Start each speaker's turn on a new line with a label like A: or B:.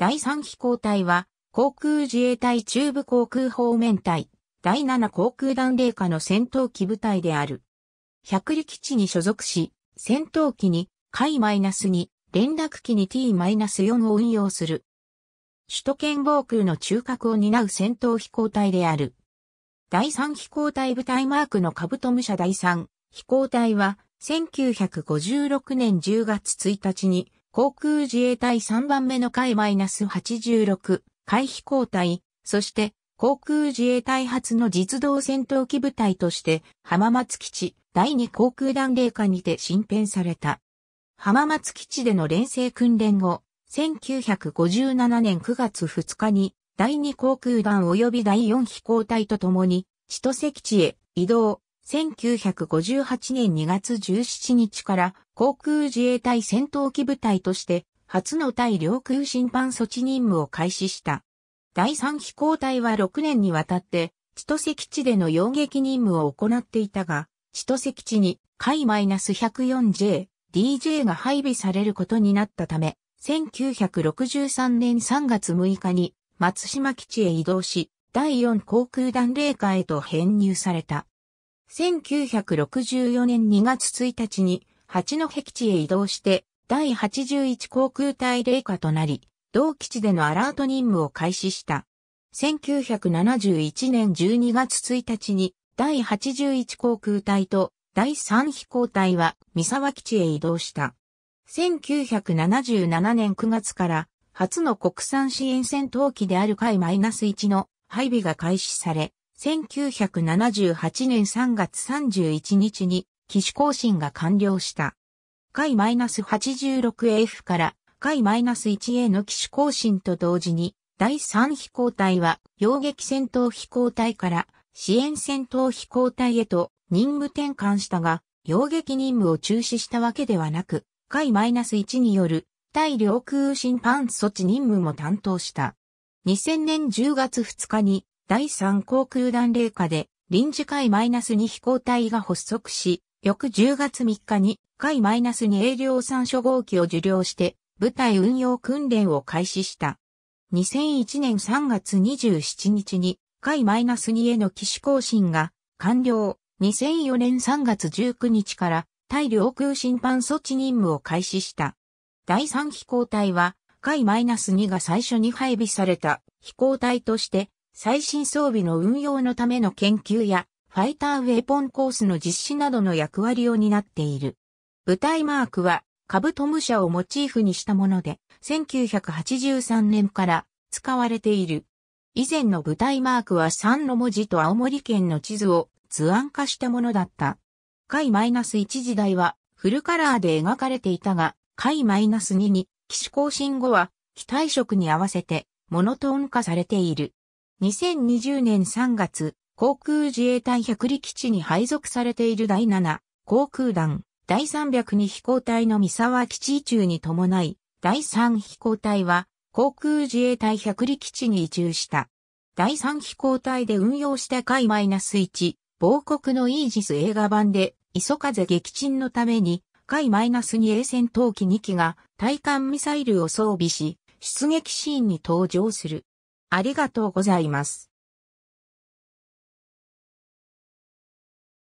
A: 第3飛行隊は、航空自衛隊中部航空方面隊、第7航空団霊下の戦闘機部隊である。百里基地に所属し、戦闘機に、海 -2、連絡機に T-4 マイナスを運用する。首都圏防空の中核を担う戦闘飛行隊である。第3飛行隊部隊マークのカブトム社第3飛行隊は1956年10月1日に航空自衛隊3番目の海マイナス -86 海飛行隊、そして航空自衛隊初の実動戦闘機部隊として浜松基地第2航空団霊下にて新編された。浜松基地での連成訓練後、1957年9月2日に第2航空団及び第4飛行隊と共に千歳基地へ移動、1958年2月17日から航空自衛隊戦闘機部隊として初の対領空侵犯措置任務を開始した。第3飛行隊は6年にわたって千歳基地での洋撃任務を行っていたが、千歳基地に海 -104J、DJ が配備されることになったため、1963年3月6日に松島基地へ移動し、第4航空団霊下へと編入された。1964年2月1日に八戸基地へ移動して第81航空隊霊下となり、同基地でのアラート任務を開始した。1971年12月1日に第81航空隊と第3飛行隊は三沢基地へ移動した。1977年9月から初の国産支援戦闘機である海 -1 の配備が開始され、1978年3月31日に機種更新が完了した。海 -86AF から海 -1A の機種更新と同時に、第3飛行隊は、洋撃戦闘飛行隊から支援戦闘飛行隊へと任務転換したが、洋撃任務を中止したわけではなく、海 -1 による対領空侵犯措置任務も担当した。2000年10月2日に第3航空団霊下で臨時ス -2 飛行隊が発足し、翌10月3日にス -2 営業産初号機を受領して部隊運用訓練を開始した。2001年3月27日にス -2 への機種更新が完了。2004年3月19日から対領空侵犯措置任務を開始した。第3飛行隊は、海 -2 が最初に配備された飛行隊として最新装備の運用のための研究や、ファイターウェポンコースの実施などの役割を担っている。舞台マークは、カブトムシャをモチーフにしたもので、1983年から使われている。以前の舞台マークは3の文字と青森県の地図を図案化したものだった。ス -1 時代はフルカラーで描かれていたが、ス -2 に機種更新後は非対色に合わせてモノトーン化されている。2020年3月、航空自衛隊百里基地に配属されている第7航空団第302飛行隊の三沢基地移中に伴い、第3飛行隊は航空自衛隊百里基地に移住した。第3飛行隊で運用した海 -1、亡国のイージス映画版で、磯風撃沈のために、海 -2 A 戦闘機2機が対艦ミサイルを装備し、出撃シーンに登場する。ありがとうございます。